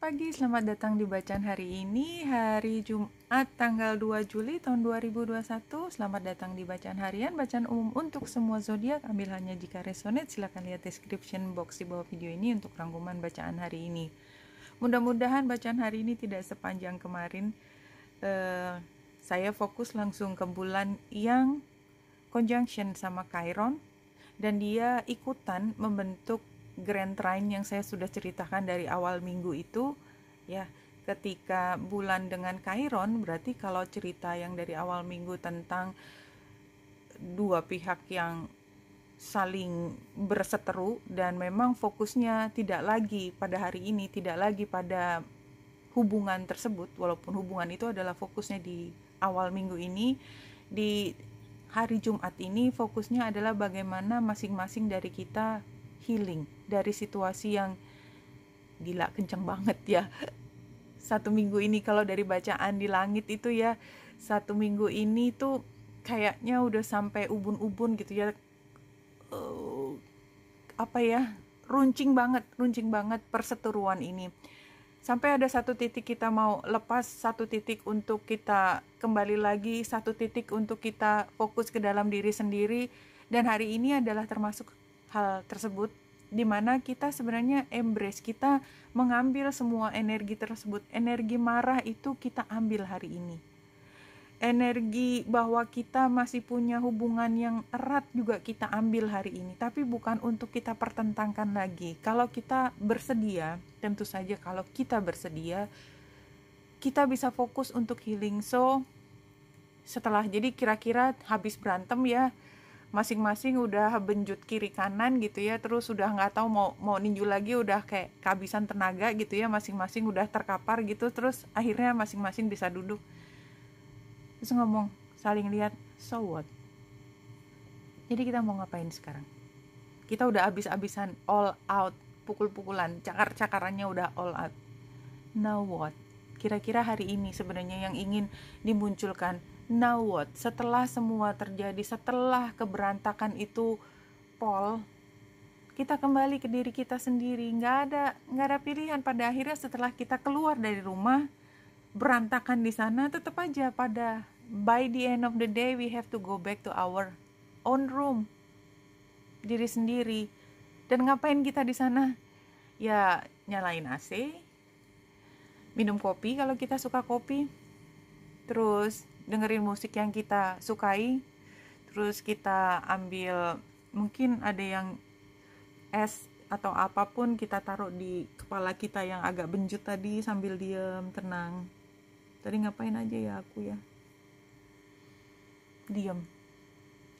pagi, selamat datang di bacaan hari ini, hari Jumat tanggal 2 Juli tahun 2021. Selamat datang di bacaan harian, bacaan umum untuk semua zodiak. Ambil hanya jika resonate, silahkan lihat description box di bawah video ini untuk rangkuman bacaan hari ini. Mudah-mudahan bacaan hari ini tidak sepanjang kemarin. Eh, saya fokus langsung ke bulan yang conjunction sama Chiron dan dia ikutan membentuk Grand Trine yang saya sudah ceritakan dari awal minggu itu ya ketika bulan dengan Kairon berarti kalau cerita yang dari awal minggu tentang dua pihak yang saling berseteru dan memang fokusnya tidak lagi pada hari ini tidak lagi pada hubungan tersebut walaupun hubungan itu adalah fokusnya di awal minggu ini di hari Jumat ini fokusnya adalah bagaimana masing-masing dari kita healing dari situasi yang gila kenceng banget ya satu minggu ini kalau dari bacaan di langit itu ya satu minggu ini tuh kayaknya udah sampai ubun-ubun gitu ya uh, apa ya runcing banget runcing banget perseteruan ini sampai ada satu titik kita mau lepas satu titik untuk kita kembali lagi satu titik untuk kita fokus ke dalam diri sendiri dan hari ini adalah termasuk hal tersebut dimana kita sebenarnya embrace kita mengambil semua energi tersebut energi marah itu kita ambil hari ini energi bahwa kita masih punya hubungan yang erat juga kita ambil hari ini tapi bukan untuk kita pertentangkan lagi kalau kita bersedia tentu saja kalau kita bersedia kita bisa fokus untuk healing so setelah jadi kira-kira habis berantem ya masing-masing udah benjut kiri kanan gitu ya terus udah nggak tahu mau mau ninju lagi udah kayak kehabisan tenaga gitu ya masing-masing udah terkapar gitu terus akhirnya masing-masing bisa duduk terus ngomong saling lihat so what jadi kita mau ngapain sekarang kita udah abis-abisan all out pukul-pukulan cakar-cakarannya udah all out now what kira-kira hari ini sebenarnya yang ingin dimunculkan now what? Setelah semua terjadi, setelah keberantakan itu Paul, kita kembali ke diri kita sendiri. Nggak ada, nggak ada pilihan. Pada akhirnya setelah kita keluar dari rumah, berantakan di sana, tetap aja pada by the end of the day we have to go back to our own room, diri sendiri. Dan ngapain kita di sana? Ya nyalain AC, minum kopi kalau kita suka kopi, terus dengerin musik yang kita sukai terus kita ambil mungkin ada yang es atau apapun kita taruh di kepala kita yang agak benjut tadi sambil diem tenang tadi ngapain aja ya aku ya diem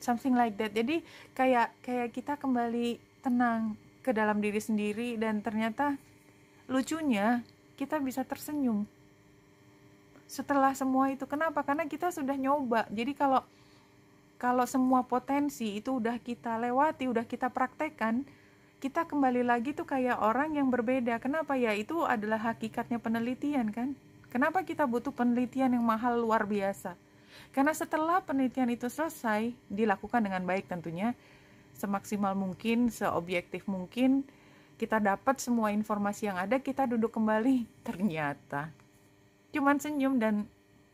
something like that jadi kayak kayak kita kembali tenang ke dalam diri sendiri dan ternyata lucunya kita bisa tersenyum setelah semua itu kenapa karena kita sudah nyoba jadi kalau kalau semua potensi itu udah kita lewati udah kita praktekkan kita kembali lagi tuh kayak orang yang berbeda kenapa ya itu adalah hakikatnya penelitian kan kenapa kita butuh penelitian yang mahal luar biasa karena setelah penelitian itu selesai dilakukan dengan baik tentunya semaksimal mungkin seobjektif mungkin kita dapat semua informasi yang ada kita duduk kembali ternyata cuman senyum dan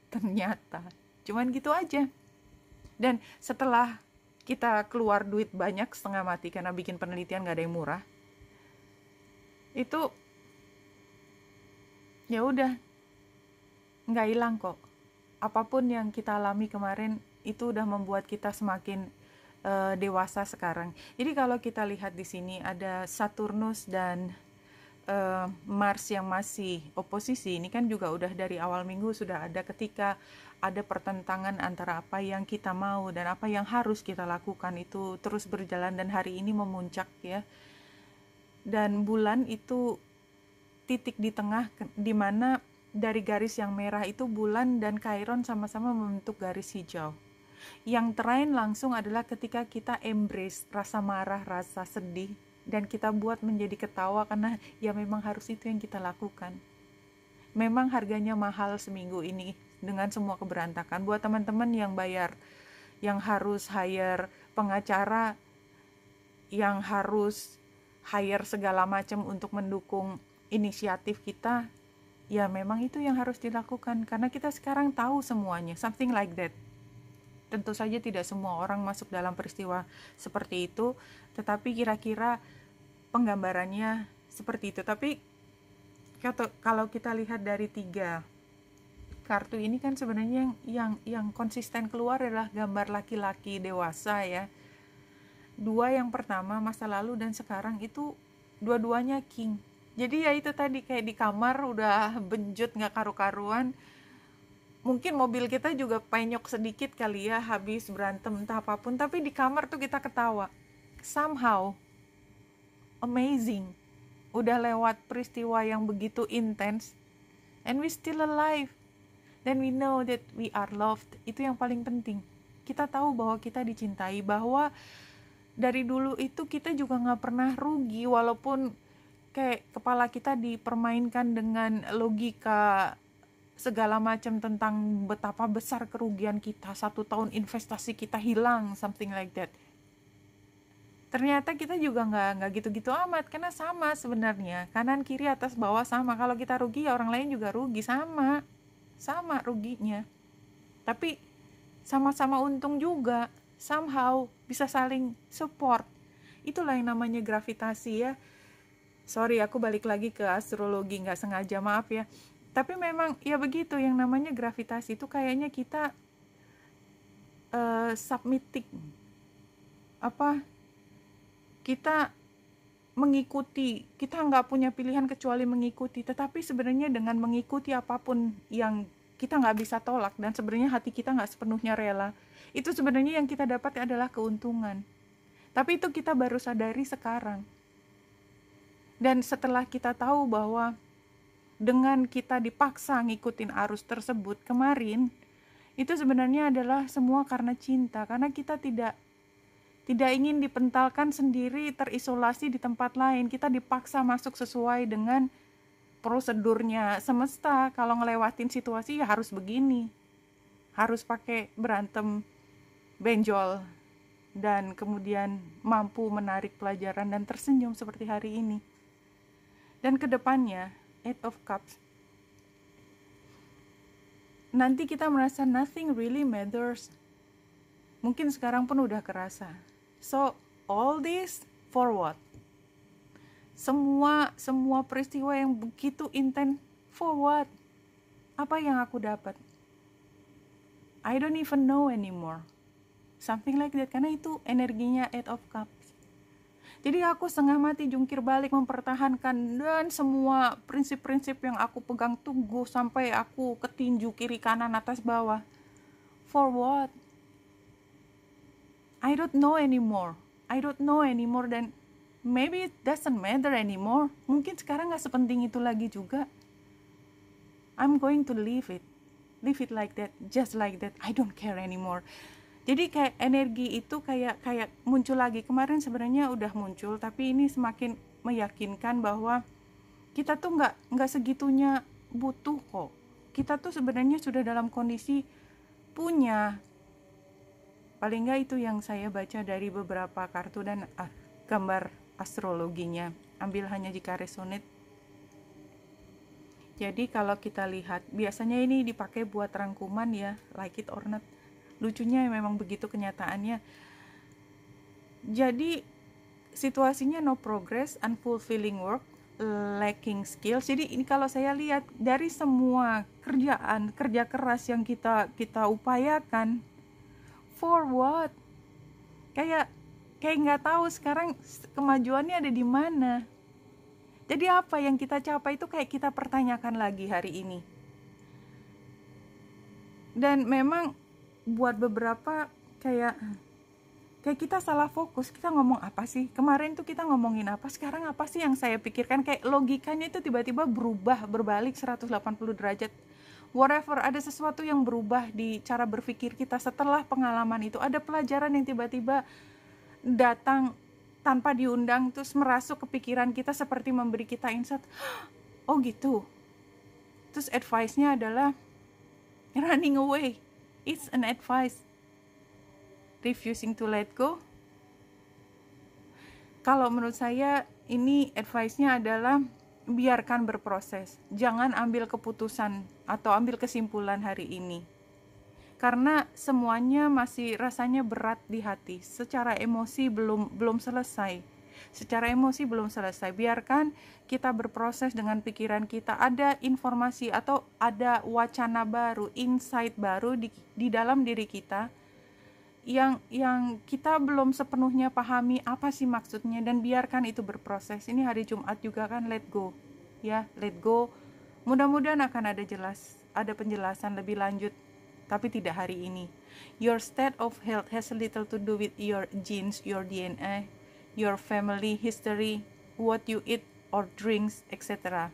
ternyata cuman gitu aja dan setelah kita keluar duit banyak setengah mati karena bikin penelitian gak ada yang murah itu ya udah nggak hilang kok apapun yang kita alami kemarin itu udah membuat kita semakin uh, dewasa sekarang jadi kalau kita lihat di sini ada Saturnus dan uh, Mars yang masih oposisi ini kan juga udah dari awal minggu sudah ada ketika ada pertentangan antara apa yang kita mau dan apa yang harus kita lakukan itu terus berjalan dan hari ini memuncak ya dan bulan itu titik di tengah di mana dari garis yang merah itu bulan dan Chiron sama-sama membentuk garis hijau yang terakhir langsung adalah ketika kita embrace rasa marah, rasa sedih, dan kita buat menjadi ketawa karena ya memang harus itu yang kita lakukan. Memang harganya mahal seminggu ini dengan semua keberantakan. Buat teman-teman yang bayar, yang harus hire pengacara, yang harus hire segala macam untuk mendukung inisiatif kita, ya memang itu yang harus dilakukan karena kita sekarang tahu semuanya, something like that. Tentu saja tidak semua orang masuk dalam peristiwa seperti itu, tetapi kira-kira penggambarannya seperti itu. Tapi kalau kita lihat dari tiga kartu ini kan sebenarnya yang yang yang konsisten keluar adalah gambar laki-laki dewasa ya. Dua yang pertama masa lalu dan sekarang itu dua-duanya king. Jadi ya itu tadi kayak di kamar udah benjut nggak karu-karuan, mungkin mobil kita juga penyok sedikit kali ya habis berantem entah apapun tapi di kamar tuh kita ketawa somehow amazing udah lewat peristiwa yang begitu intens and we still alive then we know that we are loved itu yang paling penting kita tahu bahwa kita dicintai bahwa dari dulu itu kita juga nggak pernah rugi walaupun kayak kepala kita dipermainkan dengan logika segala macam tentang betapa besar kerugian kita satu tahun investasi kita hilang something like that ternyata kita juga nggak nggak gitu-gitu amat karena sama sebenarnya kanan kiri atas bawah sama kalau kita rugi ya orang lain juga rugi sama sama ruginya tapi sama-sama untung juga somehow bisa saling support itulah yang namanya gravitasi ya sorry aku balik lagi ke astrologi nggak sengaja maaf ya tapi memang ya begitu yang namanya gravitasi itu kayaknya kita uh, submitting apa kita mengikuti kita nggak punya pilihan kecuali mengikuti tetapi sebenarnya dengan mengikuti apapun yang kita nggak bisa tolak dan sebenarnya hati kita nggak sepenuhnya rela itu sebenarnya yang kita dapat adalah keuntungan tapi itu kita baru sadari sekarang dan setelah kita tahu bahwa dengan kita dipaksa ngikutin arus tersebut kemarin itu sebenarnya adalah semua karena cinta karena kita tidak tidak ingin dipentalkan sendiri terisolasi di tempat lain kita dipaksa masuk sesuai dengan prosedurnya semesta kalau ngelewatin situasi ya harus begini harus pakai berantem benjol dan kemudian mampu menarik pelajaran dan tersenyum seperti hari ini dan kedepannya Eight of Cups nanti kita merasa nothing really matters mungkin sekarang pun udah kerasa so all this for what semua semua peristiwa yang begitu intent for what apa yang aku dapat I don't even know anymore something like that karena itu energinya eight of Cups. Jadi aku setengah mati jungkir balik mempertahankan dan semua prinsip-prinsip yang aku pegang tunggu sampai aku ketinju kiri kanan atas bawah. For what? I don't know anymore. I don't know anymore dan maybe it doesn't matter anymore. Mungkin sekarang nggak sepenting itu lagi juga. I'm going to leave it. Leave it like that, just like that. I don't care anymore jadi kayak energi itu kayak kayak muncul lagi kemarin sebenarnya udah muncul tapi ini semakin meyakinkan bahwa kita tuh nggak nggak segitunya butuh kok kita tuh sebenarnya sudah dalam kondisi punya paling nggak itu yang saya baca dari beberapa kartu dan ah, gambar astrologinya ambil hanya jika resonate jadi kalau kita lihat biasanya ini dipakai buat rangkuman ya like it or not lucunya memang begitu kenyataannya jadi situasinya no progress unfulfilling work lacking skills jadi ini kalau saya lihat dari semua kerjaan kerja keras yang kita kita upayakan for what kayak kayak nggak tahu sekarang kemajuannya ada di mana jadi apa yang kita capai itu kayak kita pertanyakan lagi hari ini dan memang buat beberapa kayak kayak kita salah fokus kita ngomong apa sih kemarin tuh kita ngomongin apa sekarang apa sih yang saya pikirkan kayak logikanya itu tiba-tiba berubah berbalik 180 derajat whatever ada sesuatu yang berubah di cara berpikir kita setelah pengalaman itu ada pelajaran yang tiba-tiba datang tanpa diundang terus merasuk ke pikiran kita seperti memberi kita insight oh gitu terus advice-nya adalah running away It's an advice. Refusing to let go. Kalau menurut saya ini advice-nya adalah biarkan berproses. Jangan ambil keputusan atau ambil kesimpulan hari ini. Karena semuanya masih rasanya berat di hati. Secara emosi belum belum selesai Secara emosi belum selesai. Biarkan kita berproses dengan pikiran kita. Ada informasi atau ada wacana baru, insight baru di, di dalam diri kita yang yang kita belum sepenuhnya pahami apa sih maksudnya dan biarkan itu berproses. Ini hari Jumat juga kan let go. Ya, let go. Mudah-mudahan akan ada jelas, ada penjelasan lebih lanjut tapi tidak hari ini. Your state of health has little to do with your genes, your DNA, your family history, what you eat or drinks, etc.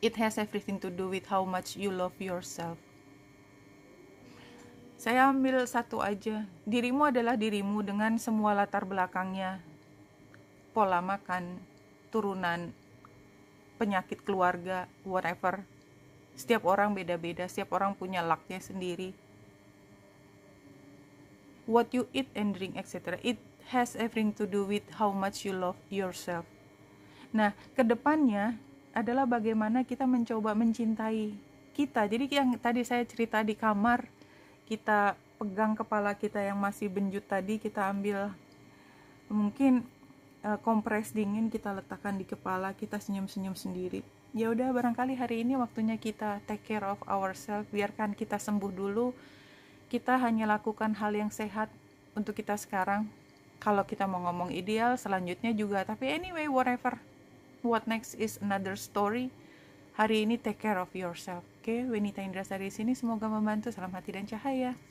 It has everything to do with how much you love yourself. Saya ambil satu aja. Dirimu adalah dirimu dengan semua latar belakangnya. Pola makan, turunan, penyakit keluarga, whatever. Setiap orang beda-beda, setiap orang punya lucknya sendiri what you eat and drink, etc. It has everything to do with how much you love yourself. Nah, kedepannya adalah bagaimana kita mencoba mencintai kita. Jadi yang tadi saya cerita di kamar, kita pegang kepala kita yang masih benjut tadi, kita ambil mungkin uh, kompres dingin kita letakkan di kepala, kita senyum-senyum sendiri. Ya udah barangkali hari ini waktunya kita take care of ourselves, biarkan kita sembuh dulu kita hanya lakukan hal yang sehat untuk kita sekarang. Kalau kita mau ngomong ideal, selanjutnya juga. Tapi anyway, whatever. What next is another story. Hari ini take care of yourself. Oke, okay? Winita Indra dari sini. Semoga membantu. Salam hati dan cahaya.